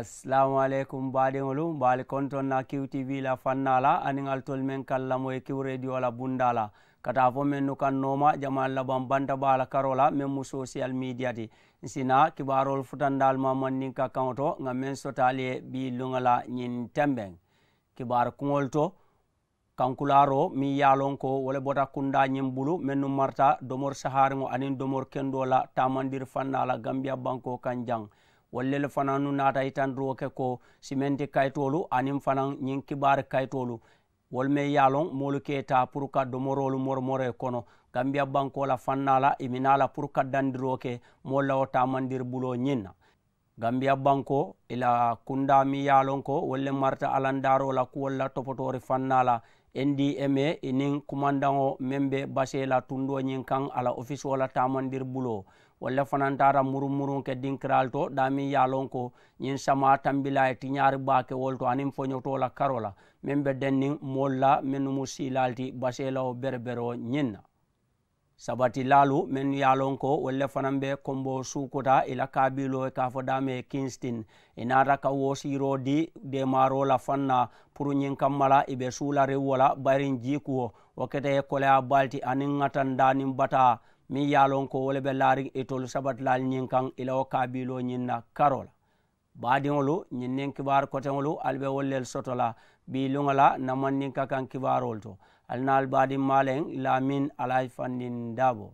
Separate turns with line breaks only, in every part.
assalamu aleykum baɗiŋolu mbaali konton na qtv la fanna la aniŋal tol meŋ kalla moye kiw radio la bundala kata fo meŋ nu kaŋ nooma jamal laban banta baa la karo la meŋ mu social media ti sina kibarol futandal ma manniŋ ka kaŋo e to ŋa meŋ sotaali ye bi luŋa la ñiŋ tembeŋ kibar kuŋol to kankularo miŋ ye loŋ ko wo le bota kunda ñiŋ bulu meŋ nu marta domor sahariŋo aniŋ domor kendo la tamandiri fannala gambiya banko kaŋ jaŋ wallele fana nu naata itandiro ke ko simenti kayitolu aniŋ fana ñiŋ kibaari kayitolu wolu me ye loŋ moolu ke ta pour ka domorolu moromoro kono gambiya banko la fanna la imina la pour ka dandiro ke moolu la wo tamandiri bulo ñiŋ na gambiya banko ila kunda mi ye loŋ ko wolle marta alandaro la kuwolu la topotori fanna la ndma inin kumandaŋo meŋ be base la tundo ñiŋ kaŋ ala ofisio la tamandir bulo walla fanantara murumurum ke dinkiral to damin yalon ko yin sama tambila e tiñari bake wolto anin foñotola karola min ɓe denni molla minnu mu silalti basela o berbero ñinna sabati lalu min yalon ko walle fanan ɓe kombo sukota ila kabilo e kafo dame e kinstin inata e ka wosiro di demarola fanna pour ñin kammala iɓe suularewola bayrin jikuwo wokete e kole a balti anin gatan danin bata min yalon ko wole ɓe laari etolu sabat lal ñin kan ilawo kabilo ñinna karola baadiŋolu ñin nin kibar koteŋolu ali ɓe wollel sotola bi luŋola namannin ka kan kibarol to ali na ali baadin malen lamin alay fannin dabo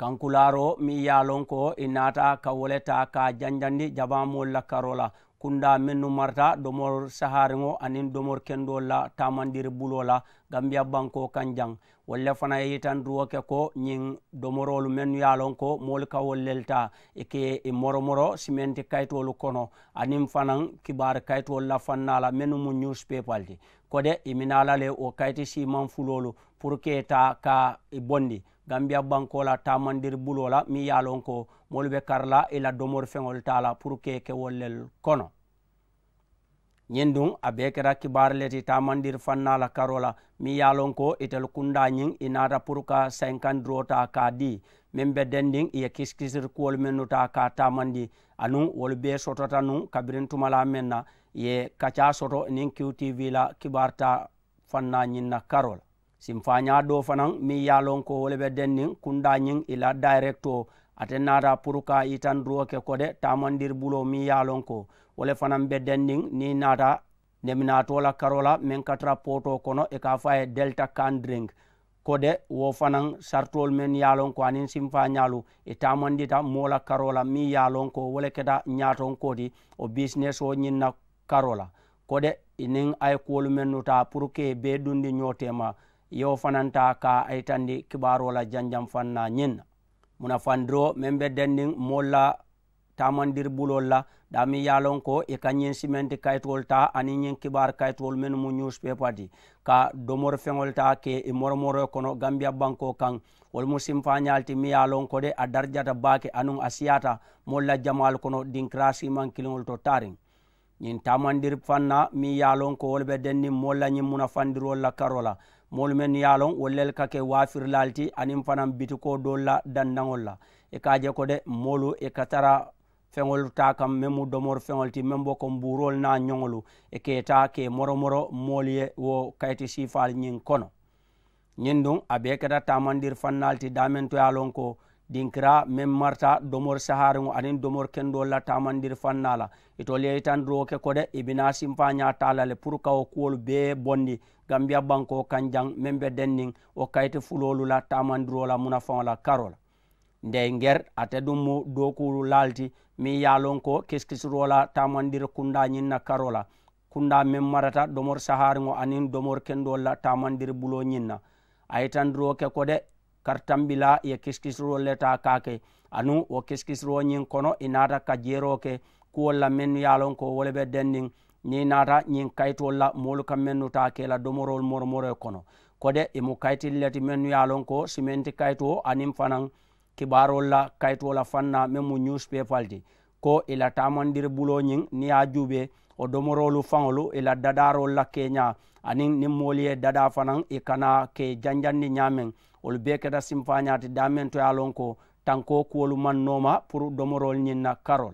kankularo mi yalon ko i nata ka wole ta ka janjandi jabamol la karola kunda mennu marta domor sahariŋo anin domor kendo la tamandiri bulo la gambia banko kanjaŋ walla fana ye yitanduwo ke ko ñiŋ domorolu mennu ye a lon ko moolu ka wollel ta i ke i e moromoro simenti kayitolu kono aniŋ fanan kibaari kayitolu la fannala mennu mu newspaper ti kode iminala e mina la le wo kayiti siman fulolu pour ke ta ka i e bondi gambia banko la tamandiri bulo la mi ye ko molu be karla ila domor feŋol tala pur ke kewollel kono ñin dun a bee kera kibaar le ti tamandir fanna la karo la mi ye lon ko itel kunda ñiŋ i naata pour ka sankandiro duro ta ka di meŋ be dendiŋ i ye kisikisiri kuwolu mennu ta ka tamandi anuŋ wolu bee sotota nuŋ kabiriŋ tuma la meŋ na ye kaca soto niŋ qtv la kibaar ta fanna ñiŋ na karo la simfaña do fanaŋ miŋ ye lon ko wolu be dendiŋ kunda ñiŋ i la directo aten nata pour ka itan ruwoke kode tamandir bulo mi yalon ko wole fanan bedden ndin ni nata neminatola karola min katra poto kono e ka faye delta candring kode wo fanan sartol min yalon ko anin simfa yalu e tamandita mola karola mi yalon ko wole keta yaton koti o business o ñinna karola kode inin ay kuwolu men nuta pour ke be ɗundi ñotema yo fananta ka aytandi kibarola janjam fanna ñinna muna fandiro min bedden nin molla tamandir bulol la dami yalon ko e kañin simenti kaytowol ta ani ñin kibar kaytowol min mu newspaper di ka domor feŋol ta ke e moromoro kono gambia banko kan wolmu simfañalti mi yalon ko de a darjata baake anun a siyata molla jamal kono dinkira siman kiliŋol to tarin ñin tamandir fanna mi yalon ko wol ɓe denni molla ñin muna fandirol la karola molumen yalon wollel kake wafir lalti anin fanan biti ko dolla dandaŋolla e kaje ko de molu e katara feŋol ta kam meŋ mu domor feŋol ti meŋ bo ko burol na yoŋolu e keta ke moromoro molu ye wo kayiti sifal yin kono yin du a be keta tamandir fannalti damen toyalon ko ɗin kira min marta domor sahare ngo anin domor kendo lattamandir fannala e to leyi tan roke koɗe ibina simpa ñatalale pour kawo kuwol be bonni gam mbiya banko kan jang min ɓe dennin o kayte fulolu lattamandirola muna fawla karola nde nger ate ɗummu dokuru laalti min yalon ko keskisirola tamandir kunda ñinna karola kunda min marata domor sahare ngo anin domor kendo lattamandir bulo ñinna ayitan roke koɗe kartambila ye kiskisro leta kake anu wo kiskisro ñin kono i nata ka jeroke kuwolla mennu yalon ko wolebe dendin ni nata ñin kaytolla molu kam mennu ta kela domorol moromoroe kono kode imu kaytilleti mennu yalon ko simenti kayto anin fanan kibarolla kaytola fanna men mu newspeperti ko ila tamandir bulo ñin ni ya juuɓe o domorolu faŋolu ila dadarolla keña anin nin moolu ye dada fanan i kana ke janjandi ñamen wolu be keda sim fañati damen to yalon ko tanko kuwolu mannoma pour domorol ñinna karol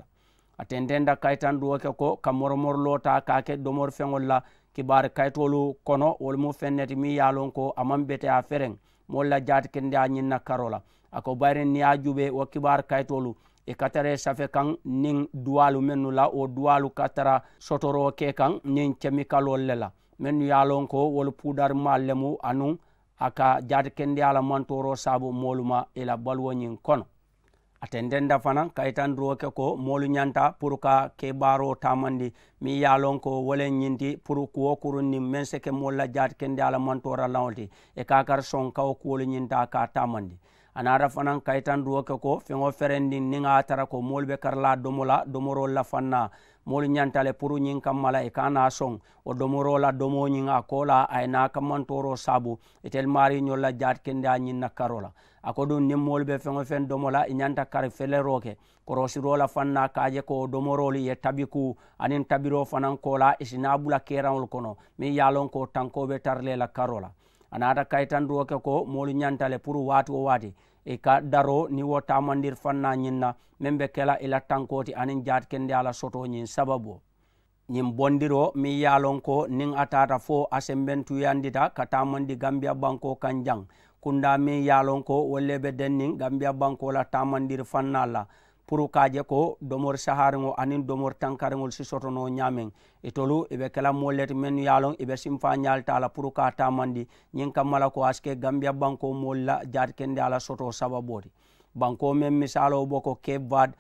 atendenda kaytan duwoke ko kamoromorlota kake domor feŋol la kibar kaytolu kono wol mu fenneti mi yalon ko aman bete a feren molla jati kende a ñinna karola ako bayren niya juɓe wo kibar kaytolu e katare safe kan nin duwalu mennu la wo duwalu katara sotoroke kan nin cemikalol le la mennu yalon ko wol pudar mallemu anun aka jaata kennde ala mantoro saabu moluma ila balwoñin kono ate ndenda fana kaytan droke ko molu ñanta pour ka ke ɓaaro tamandi mi yalon ko wolen ñindi pour kuwo kurunni men seke molla jaati kennde ala mantora lawoti e kakar son kawo kuwolu ñinta ka tamandi anara fanan kaytan droke ko feŋo ferendi niŋa tara ko molu be karala domola domoro lafanna moolu ñantale pour ñiŋ kamma la i ka naa soŋ wo domoro la domo ñiŋ a ko la a ye naa kammantoro saabu itel maari ñol la jaat kende a ñiŋ na karo la a ko ɗum niŋ moolu be feŋo feŋ domo la i ñanta kari felero ke korosiro la faŋ na ka je ko domorolu ye tabiku aniŋ tabiro fanaŋ ko la i si naa bula keeraŋolu kono miŋ ye a loŋ ko tanko be tarle la karo la a naata kayitandiro ke ko moolu ñanta le pour waati wo waati E ka daro ni wo tamandir fanna ñinna min ɓe kela ilattankoti e anin jati kende ala sotoñin sababu ñin bondiro min yalon ko nin a tata fo a semben tuyandita ka tamandi gambia banko kan jang kunda min yalon ko wolle ɓe dennin gambia banko la tamandir fanna la pour ka je ko domor sahariŋo aniŋ domor tankariŋol si sotono ñameŋ itolu i kela moolu leti mennu ye a loŋ i simfa ñaalita pour ka tamandi ñiŋ kammala ko a si ke gambiya banko mol la jaati kende a soto sababoti banko meŋ misalo boko ko cape vade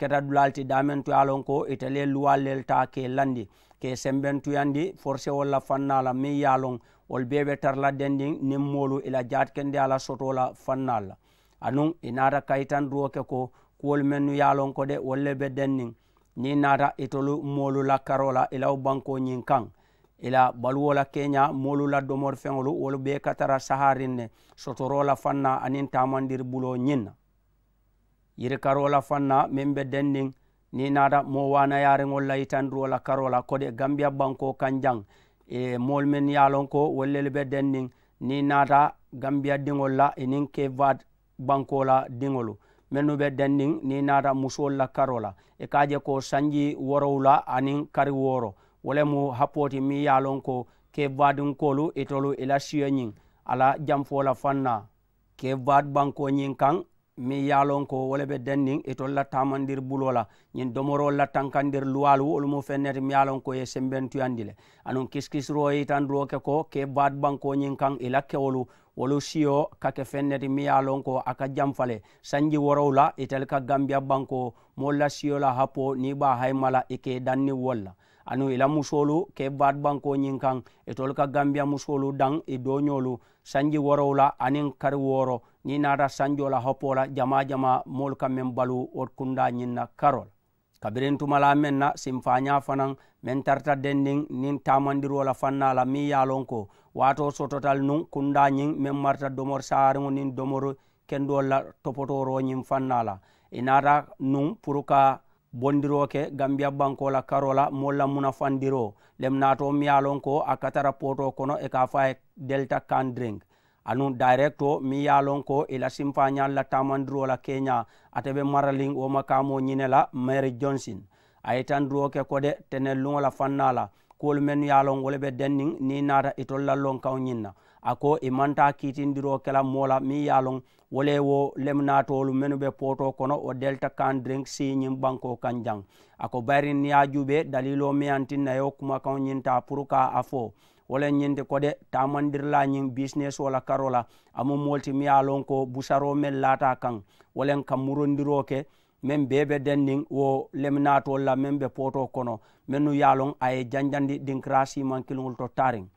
keta dulalti ti daameŋ ko itelu ye luwaalu lelu ke landi ke sembentuyandi forsewol la fanna la miŋ ye a loŋ wolu bee be tara la dendiŋ niŋ moolu i la jaati kende a ke ko kuwol men nu yalon ko de wolle be dennin ni nata itolu molu lakkarola ila wo banko ñin kan ila baluwola keña molu laddomor feŋolu wolu ɓe katara saharinne sotorola fanna anin tamandir bulo ñinna yirikarola fanna min be dennin ni nata mo wana yariŋol layitandiro lakkarola kode gambia banko kan jaŋ e molu men yalon ko wollel be dennin ni nata gambiya diŋol la inin ke vad bankola diŋolu mennu be dannin ni naata musol la karo la i e ka je ko sanji worow la aniŋ kari wo le mu hapoti miŋ ye a loŋ ko ke vadinkolu itolu i la siyo ñiŋ ala janfo la faŋ na ke vad banko ñiŋ kaŋ mi yalon ko wole ɓe dennin eto lattama nder bulola ñin domoro lattankan nder luwal wolumo fenneti mi yalon ko ye sembentuyandi le anon kiskisro e yitan roke ko ke bat bankoñin kan ila e kewolu wolu siyo kake fenneti mi yalon ko aka jamfale sanji worowla itel e ka gambia banko molla siyola happo ni ɓa haymala eke danni wolla anu ila musolu ke bat bankoñin kan etol ka gambia musolu dan e doñolu sanji worowla anin kari woro ni naata sanjola hopola jama jama moolu ka men balu wot kunda ñiŋ karol kabirin tumala meŋ na sinfaña fanan meŋ tarta dendiŋ niŋ tamandirola la fanna la miŋ ye ko wato sototal nun kunda ñiŋ meŋ marta domor saariŋo niŋ domor kendol la topotoro ñiŋ fanna la i naata nuŋ pour ka bondiro ke gambia banko la karo la moolu munafandiro lem naato miŋ ko a katara poto kono e ka a delta kan anu direct e o mi yalon ko ila simfañalla tamandirola kenya ateɓe maralin woma kamo ñinela mary johnson ayitan duroke kode tenen lugola fannala kuolu men yalon woleɓe dennin ni nata itollallon kaw ñinna ako imanta e kitindiro kela mola mi yalon wole wo lemnatolu menuɓe poto kono o delta candrink siñin banko kan jang ako bayrin niyajuɓe dalilo miyantinnayo kuma kaw ñinta pour ka afo wolen ñinde ko de tamandirlañin business wala karola amo molti miya lon ko busaro men laata kan wolen kam murondiro ke min bebe dennin wo lemnatol la min ɓe poto kono min nu yalon aye janjandi dinkra simankilgol to tarin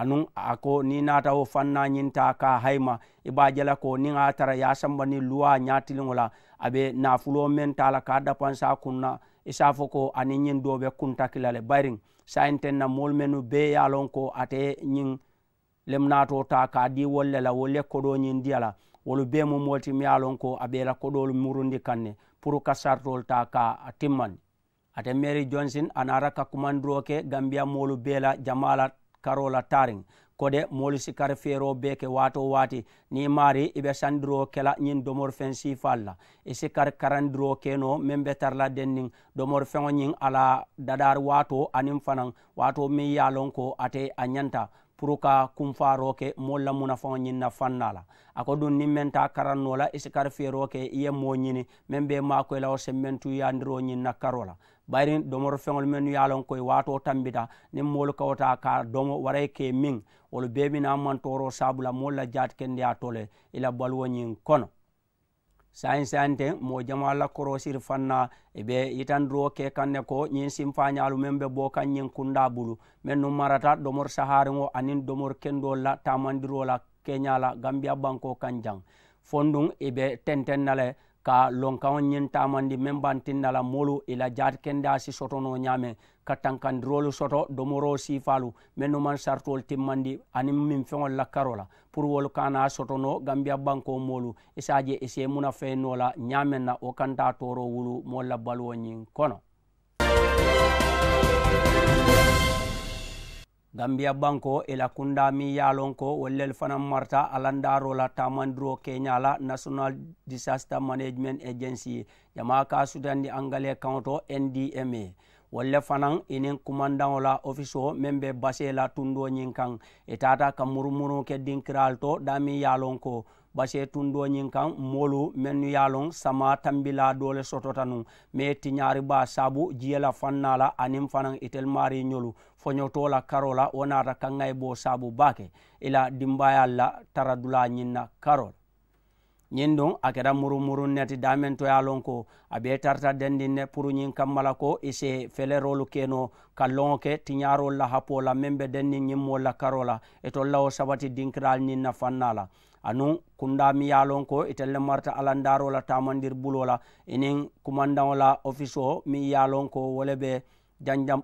anun ako ni nata wo fannañinta ka hayma iɓa jala ko nin a tara ya samba ni luwa ñatilgol a aɓe nafulo men tala ka dapansa kunna isa fo ko anin ñin doɓe kuntakilale barin sayinten na mol menu be ye a lon ko ate ñiŋ lemnato ta ka di wolle la wolle kodo ñiŋ diya la wolu bee mu moolu ti miŋ ye a lon ko a be la murundi kaŋ ne pour ka sartolu ta ka a timmandi ate mary johnson a naata ka kumandiro ke gambiya moolu bee la jama la karo la tariŋ kode moolu si kar feero bee ke waato waati ni maari i be sandiro kela ñiŋ domor feŋ siifal la i si kar karandiro keno meŋ be tara la denniŋ domor feŋo ñiŋ ala dadaar waato aniŋ fanaŋ waato miŋ ye a loŋ ko ate a ñanta pour ka kunfaaro ke moolu la munafaŋo ñiŋ na fanna la a ko duŋ niŋ meŋ ta karanno la i si kar feero ke i ye moo ñini meŋ be maakoyi la wo semmentuyaandiro ñiŋ na karo la ɓayrin domoro feŋol men yalon koye wato tambita nin molu kawta ka domo waray ke min wolu bemina mantoro sabula molla jati kendeya tole ila balwoñin kono sayin sayinte mo jama la korosir fanna ɓe yitandiro ke kanne ko ñin simfañalu men ɓe bo kan ñin kunda bulu min num marata domor saharigo anin domor kendola tamandirola keñala gambiya banko kan jang fondun ɓe tenten nale ka lonkaŋo ñiŋ taamandi meŋ bantinna la molu i la jaati kendaa si sotono ñaame ka tankandirolu soto domoro siifaalu mennu maŋ saritoolu timmandi aniŋ miŋ feŋolu la karo la pour wolu kana sotono gambiya banko moolu i se a je i se muna feŋ noo la ñaameŋ na wo kanta tooro wulu moolu la baluwo ñiŋ kono gambiya banko e ila kundami yalon ko wollel fana marta alandaro la tamandiro kenya la national disaster management agency jama ka sutandi angale kanto ndma wolle fanan inin kumandaŋo la ofiso meŋ be base la tundo ñiŋ kaŋ i tata ka murumuru ke dinkiral to dami yalon ko base tundoñin kan molu mennu yalon sama tambila dole sotota nun ma tiñari ba sabu jiyela fannala anin fanan itel mari ñolu foñotola karola wonata kangay bo sabu bake ila dimbayalla taradula ñinna karol ñin don a keda murumurun neti damen toya lon ko abe tarta dendinne pour ñin kammala ko ise felerolu keno kallongo ke tiñarol la hapola men be dendin ñimmol la karola e tol lawo sabati dinkiral ñinna fannala anu kunda mi yalon ko itelle e marta alandarola tamandir bulola enin kumandawola office o mi yalon ko woleɓe janjam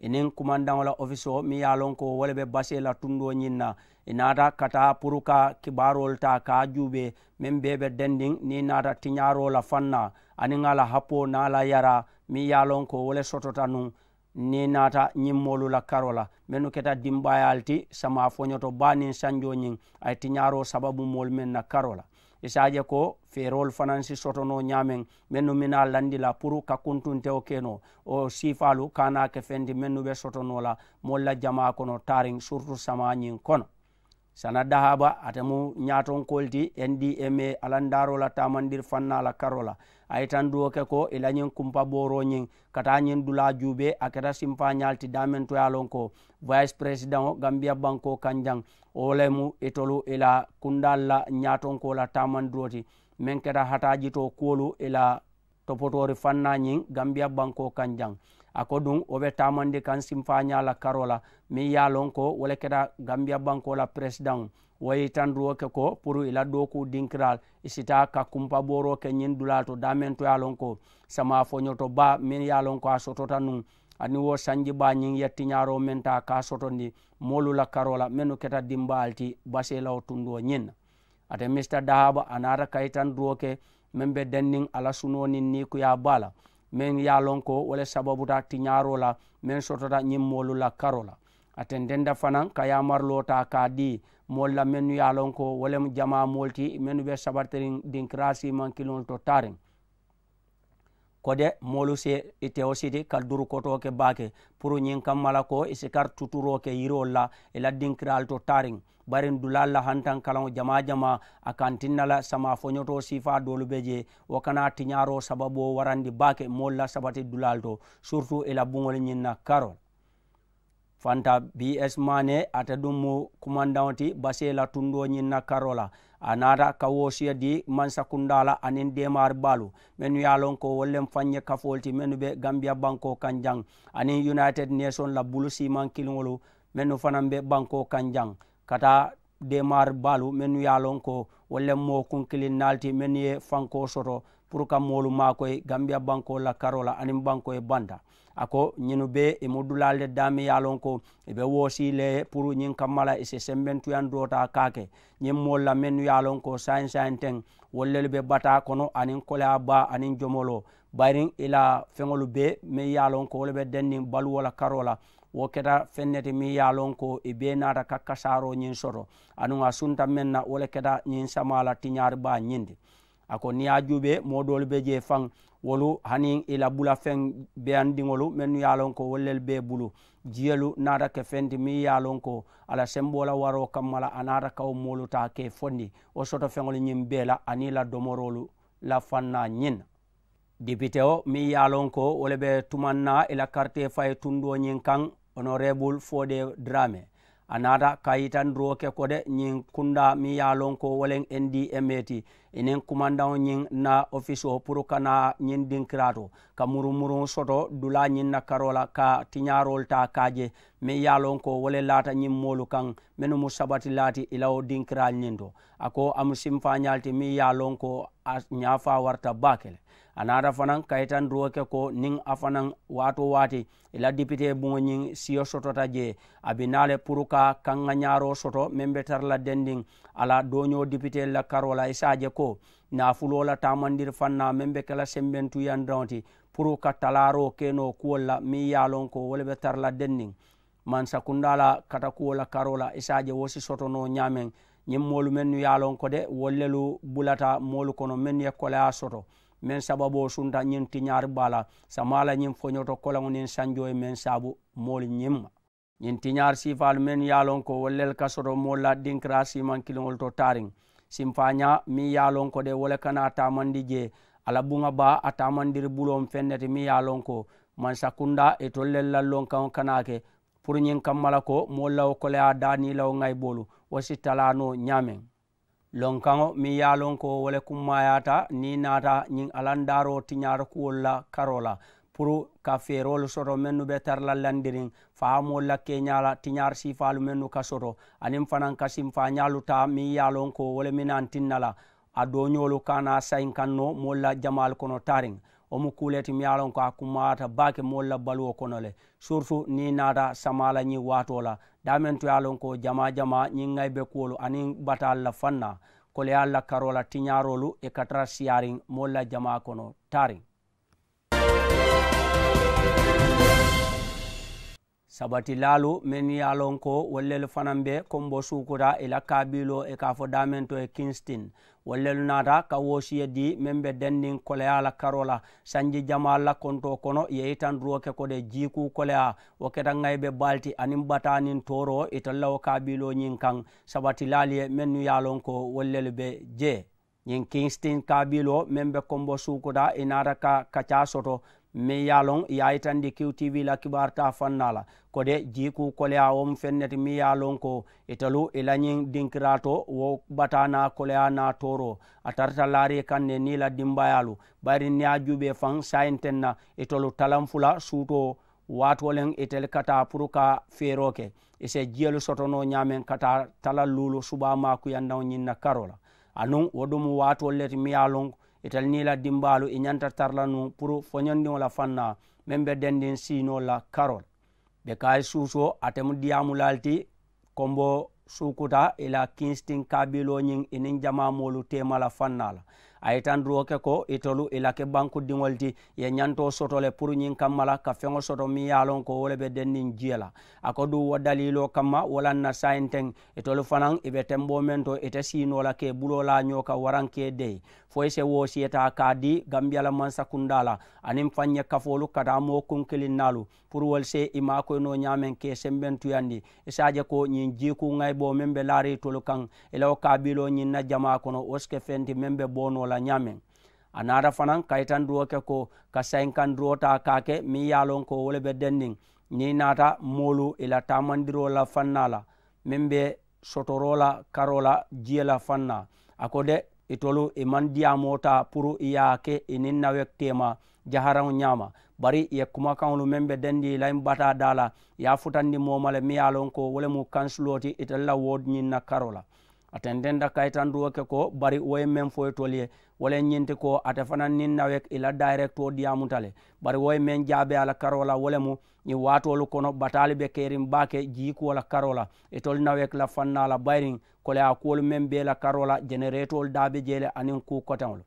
enin kumandawola office o mi yalon ko woleɓe basela tundo ñinna e nata kata pour ka kibarol ta ka juuɓe min beɓe dendin ni nata tiñarola fanna anin ala happo nala yara mi yalon ko wole sotota nu ni naata ñimmolu la karo la mennu keta dimbayal ti sama foñoto banin sanjo ñing ay tiñaro sababu mol men na karo la isaje ko ferol fanansi si sotono ñamen mennu mina landi la pour ka kuntuntewo keno o sifalu kana ke fendi mennu ɓe sotono la molla jama kono taring surtout sama ñin kono sana dahaba atemu ñaton kolti ndma alandaro la tamandir fannala karola aye tan duwo ke ko ilañin kumpa ñin kata ñin dula juube a keta simpa ñalti damen toya lon ko vice président gambia banko kanjang olemu itolu ila kundal la ñatonkola tamandiroti men keta hataji to kuwolu ila topotori fanna ñin gambiya banko kan jang ako ɗum oɓe tamandi kan simfañala karola min yalon ko wole keta gambiya banko la président wayi tanduwo ke ko pour ila doku dinkiral isita ka kumpa boro ke ñin dula to damen to yalon ko sama foñoto ba min yalon ko a sotota nun ani wo sanji ba ñin yettiñaro men ta ka sotondi molu la karola menu keta dimba alti baselawo tunduwo ñin ate mr dahaba anata kayitan duwo ke meŋ be denniŋ ala sunoo niŋ niikuya bo a la meŋ ye loŋ ko wo le sababuta tiñaaroo la meŋ sotota ñiŋ moolu la karo la aten denda fanaŋ ka yamariloo ta ka di moolu la mennu ye loŋ ko wo le jama moolu ti mennu be sabartiriŋ dinkirasi mankiliŋolu to tariŋ kode moolu se itewo siti ka duru koto ke baake pour ñiŋ kamma la ko i si kar tuturoo ke yirolu la i la dinkiralu to tariŋ barin dulalla hantan kalao jama jama a kantinnala sama foñoto sifa dolube je wokana tiñaro sababu o warandi bake molla sabati dulal to surtout ila buŋol ñinna karol fanta bs mane ata ɗum mo commandan ti basela tundo ñinna karola a nata kawosiya di mansa kundala anin demar balu menu yalon ko wollen fanñe kafolti menu ɓe gambia banko kan jang anin united nation la bulu siman kilgolu menu fanan ɓe banko kan jang kata demar balu min yalon ko wallen mo kunkili nalti min ye fanko soto pour kam molu makoye gambia banko la karola anin banko e banda ako ñinu be e muddulalde dami yalon ko eɓe woosile pour ñin kammala e se sembentuyan dota kake ñin molla min yalon ko sain sain ten wollel ɓe bata kono anin kolea ba anin jomolo bayrin ila feŋolu be min yalon ko wolɓe dendin baluwola karola wokkata fennete mi yalon ko e be nata kakkasaro ñin soto anu a sunta men na wole keta ñin samala tiñari ba ñinde ako ni a juɓe moɗole be je fan wolu hani ila bula feŋ be an diŋolu mennu yalon ko wollel be bulu jiyelu nata ke fenti mi yalon ko ala sembola waro kammala a nata kawo molu ta ke fondi wo soto feŋol ñin bela ani la domorolu la fanna ñin dipite o mi yalon ko wole be tumanna ila quartier faye tundo ñin kaŋ honorable fode drame a nata kayitan roke kode ñin kunda mi yalon ko wolen en di e meti enen kumanda o ñin na office o pour kana ñin dinkirato ka muru muru soto dula ñin na karola ka tiñarol ta kaje mi yalon ko wole lata ñin molu kan menu mu sabati lati ilawo dinkiral ñin to ako amu simfañalti mi yalon ko a ñafa warta bakele anaata fanan kayitan duwoke ko nin a fanan waato waati e ila dipite buŋo ñiŋ siyo sotota je a bi naale pour ka kaŋ ŋa ñaaro soto meŋ be tara la dendiŋ ala dooño dipite la karo la isa e je ko naafuloo la taamandiri faŋ na meŋ be ke la sembentuyandaŋo ti pour ka talaaro keno kuwol la miŋ ye a loŋ ko wo le be tara la dendiŋ mansakunda la kata kuwo la karo la isa e je wo si sotono ñaameŋ ñiŋ moolu mennu ye a loŋ ko de wollelu bulata moolu kono mennu ye koleya soto min sababu o sunta ñin tiñaari bala sa mala ñin foñoto kolaŋo nin sanjo e min sabu moolu ñimma ñin tiñaari sifaalu min yaalon ko wollel kasoto moolla dinkira siman kiliŋol to taariŋ simfaña mi yaalon ko de wole kana tamandi je ala buŋa ba a tamandiri bulon fennete mi yaalon ko mansa kunda e tollel lallon kaŋo kanake pour ñin kammala ko moolla wo kolaya danilawo ŋay bolu wo sittalano ñameŋ lonkaŋo miŋ ye a loŋ ko wo le kummayaata niŋ naata ñiŋ alandaaroo tiñaata kuwolu la karo la puru ka feeroolu soto mennu be tara la landiriŋ faamoolu la keeñaa la tiñaari siifaalu mennu ka soto aniŋ fanaŋ ka sinfaañaalu taa miŋ ye a loŋ ko wo le miŋ naŋ tin na la a dooñoolu ka naa sayiŋ kaŋ no moolu la jamaalu kono taariŋ wo mu kuuleeti miŋ ye a loŋ ko a kummayaata baake moolu la baluwo kono le surutu niŋ naata samaa la ñiŋ waatoo la damen to ye a lon ko jama jama ñiŋ ŋayi be kuwolu aniŋ batal la fanna kole ye a la karo la tiñarolu e katara siyariŋ moolu la jama kono tariŋ sabati laalu min yalon ko wollel fanan be kombo sukura ila kabilo e kafo e damen to e kinstin wollel nata ka wosiyedi min ɓe dendin koleyala karola sanji jama lakkonto kono yeyitan duroke kode jiku koleya woketa gayɓe balti anin batanin toro itallawo e kabilo ñin kan sabati laaliye min nu yalon ko wollel be je ñin kinstin kabilo min ɓe kombo sukura e nata ka kacasoto min yaalon yayitandi kiw tv la kibar ta fannala kode jiku koleya om fennete mi yaalon ko italu ilañin dinkirato wo batana koleya na toro a tarta laari kanne ni la dimbayalu bari ni a juuɓe fan sayinten na italu talan fula suuto watolen itel kata pour ka feroke ise jiyelu sotono ñamen kata talal lulu suba makuyannaw ñinna karola anun woɗum watol lete mi yalon e talnila dimbalu e ñanta tarlanu pour foñondiola fanna min ɓe denndin sinola carol ɓe kaye suuso atem diyamu lalti kombo sukuta ila kinstin kabiloñin enin jamamolu temala fannala ay tan duwoke ko itolu ilake banku diŋol ti ye ñanto sotole pour ñin kammala ka feŋo soto mi yalon ko wole be dennin jiyela a ko du wo dalilo kamma wolan na sayin teŋ itolu fanaŋ ibe tembo men to ite sinola ke bulo la ñoka waranke dey foy se wosiyeta ka di gambiyala mansakundala anin fanye kafolu kata mo kunkilin nalu pour wol se imakoyno ñamen ke semben tuyandi isaje ko ñin jiku ŋay bo men be laari tolu kaŋ ilaw kabilo ñin na jama kono woske fenti men be bonola allah nyamen anaata fanan kayitan duwoke ko ka sayinkan duwota kaake mi yalon ko wole be dennin ni naata molu ila tamandirola fannala min be sotorola karola jiyela fanna ako de itolu iman diyamota pour iyaake inin nawektema jaharan nyama bari ye kumakanolu min be dendi layin bata dala ya futandi momale mi yalon ko wole mu kansuloti itella wodñinna karola aten denda kaytan duwoke ko bari woye men foye tolye wala ñinti ko ate fanan nin nawek ila direct o diyamutale bari woye men jaabe ala karola wole mu i watolu kono batali be keerin baake jiikuwola karola itol nawek la fannala bayrin kole a kuwolu men bee la karola jene retol daabe jeele anin ku kotenol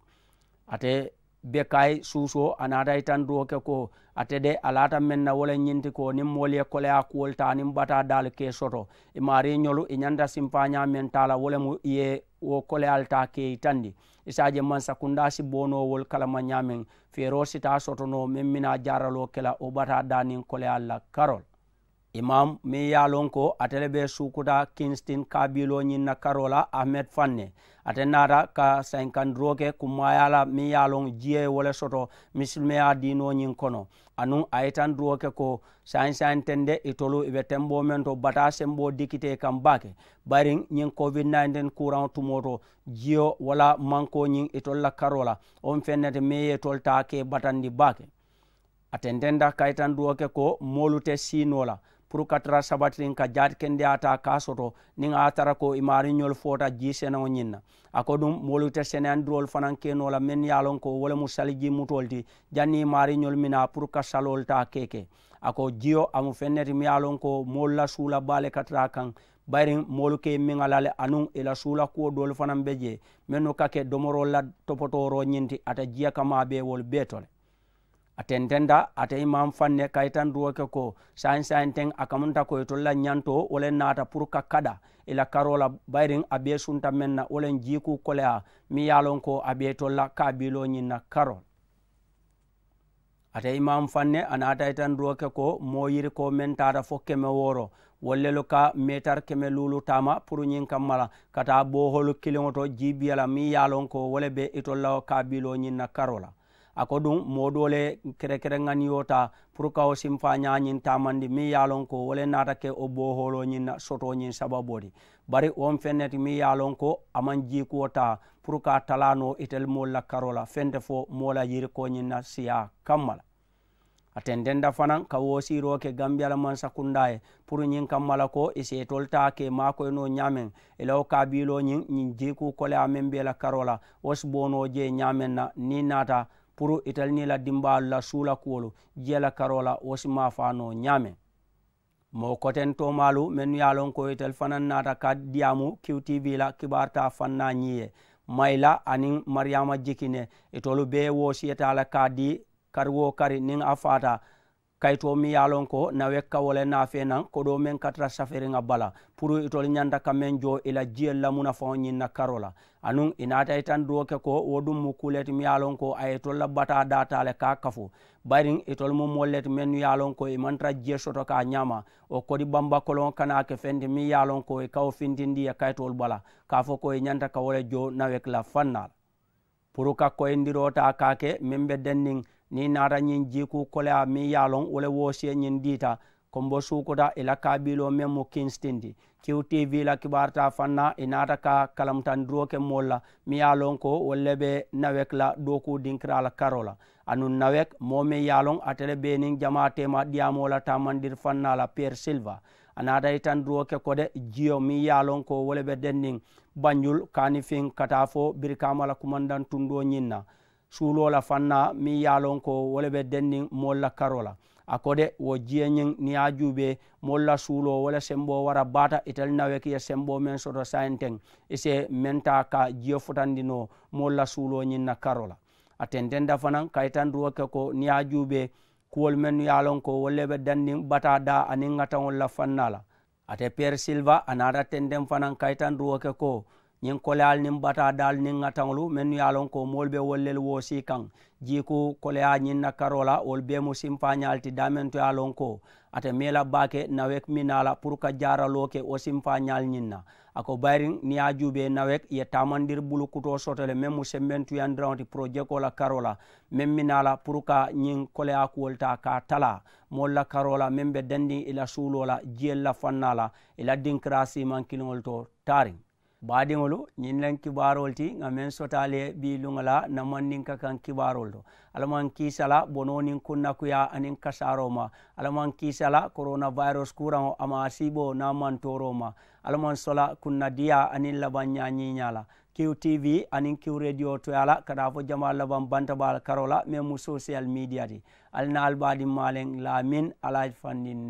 ate be kay suuso anata i tanduwo ke ko atede alata men na wala ñinti ko ni moolu ye koleya kuwol ta ni bata dal ke soto i maari ñolu i ñanta simpaña men tala wala mu ye wo koleyal ta ke itandi tandi isaje man kunda si bono bonowol kalama ñamen feero sita sotono men mina jaralo kela o bata danin koleyal la karol imam min yalon ko atele ɓe sukuta kinstin kabilo ñinna karola ahmed fanne ate nata ka sankandroke kummayala min yalon jiye wole soto misilme ya dinoñin kono anun ayitan droke ko sansan tende itolu iɓe tembo men to bata sembo dikite kam bake barin ñin covid 19 couran tumoto jiyo wala manko ñin itolla karola on fennete meye tolta ke batandi bake atendenda kayitan droke ko molute sinola pour katara sabatirin ka jaat kende ata ka soto niŋ a tara ko imariñol fota ji ñiŋ na a ko ɗum moolu te seneyan durol fanaŋ keno la meŋ ye a loŋ ko wo le sali ji mutol ti janni imariñol mina pour ka salol ta keke a ko jiyo amu fenneti mi ye a loŋ ko moolu la suula baale katara tara kaŋ moolu ke miŋa e la le anuŋ sula la suula kuwo doolu fanaŋ be je mennu ka ke domorol la topotoro ti ata jiya kama be wolu bee to le aten tenda ata imam fanne kay tan duwoke ko sayin sayin ten akamunta koye tolla ñanto wolen naata pour ka kaɗa ila e karola bayrin aɓe sunta men na wolen jiku koleya mi yalon ko aɓe tolla ka bilo ñinna karol ata imam fanne anaatay e tan duwoke ko moyiri ko men tata fo keme woro wollelu ka métar keme lulu tama pour ñin kam mala kata ɓoholu kiliŋoto jibiyala mi yalon ko wole ɓe itollawo e ka bilo ñinna karola ako ɗum moɗole kerekerengan yota pour kao sim fa ñañin tamandi mi yalon ko wole natake o boholoñin sotoñin sababodi bari on fenneti mi yalon ko aman jikuwota pour ka talano itel molla karola fente fo mola yiri koñinna siya kammala ate ndenda fanan ka wosiroke gambiyala man sakunda e pour ñin kammala ko isetolta ke makoyno ñamen elaw kabiloñin ñin jiku kole amen biyela karola wosi bonoje ñamenna ni nata pour italinila dimbaalula suula kuwolu jiyala karola wosima faano ñaame mo koten tomaalu men yalon ko itel fanan naata ka diyamu qtv la kibarta fanna ñiye mayla anin mariama jikine itolu bee wosiyetala kaa di kari wo kari nin a faata kayto mi yalon ko na wekka nafe nan kodo men katata saferiŋa bala pour itol nyanda kamen jo ila jie lamuna faŋo ñin na karola anun inata itan do ke ko wodum mu kuleti mi yalon ko a ye tol la bata datale ka kafu barin itol mu molet men yalon ko e mantra jiye soto ka ñama o kodi bamba kolon kana ke fendi mi yalon ko i kawo fintindi ye kaytol bala ka fo ko i ñanta ka jo na wek la fannal pour ka koyendirota kake min be dennin ni nata ñin jiku kolea mi yalon wole wosie ñin dita kombo sukuta ila e kabilo men mo kinstindi kiw tv la kibarta fanna inata e ka kalamtan droke molla mi yalon ko wolle be nawek la doku dinkirala karola anun nawek momi yalon atele benin jama tema diyamola tamandir fanna la pierre silva anata itan droke kode jiyo mi yalon ko wole be dennin banjul kani fin katafo birikamala kumandan tundo ñinna suulola fanna mi yalon ko wolaɓe denni molla karola a kode wo jiyeñin niya juuɓe molla suulo wala sembo wara bata itali nawe kiye sembo men soto sayinten ise menta ka jiye futandino molla suuloñin na karola a tentenda fanan kaytan duwoke ko niya juuɓe kuwol men yalon ko wolleɓe dannin bata da anin gatan wolla fannala ate pere sylva a nata tenden fanan kaytan duwoke ko ñiŋ koleyaal niŋ batadaal niŋ ŋataŋolu mennu ye a loŋ ko moolu be wollelu woosi kaŋ jiiku koleya ñiŋ na karo la wolu bee mu sinfañaal ti daameŋ to ye a loŋ ko ate mee la baake nawek miŋ na la pour ka jaaraloo ke wo sinfañaal ñiŋ na a ko bayiriŋ niŋ ye a juube nawek ye taamandiri bulu kutoo soto le meŋ mu sembentuyanndiraŋo ti projet la karo la meŋ miŋ na la pour ka ñiŋ koleya kuwolu ta ka tala moolu la karo la meŋ be dendiŋ i la suuloo la jiyelu la faŋ na la i la dinkira siimaŋ kiliŋolu to taariŋ baadiŋolu ñiŋ laŋ kibaarol ti ŋa meŋ sota le bii luŋo la namanniŋ ka kaŋ kibaarol to alla maŋ kiisa la bonoo niŋ kunnakuya aniŋ kasaaro ma alla maŋ kiisa la coronavirus kuraŋo ama sibo naŋ maŋ toro ma alla maŋ sola kunna diya aniŋ labaŋ ñañiña la qtv aniŋ q radio toya la ka daa fo jama labaŋ bantabal karo la meŋ mu social media ti ali na ali baadiŋ maaleŋ la min ala fandin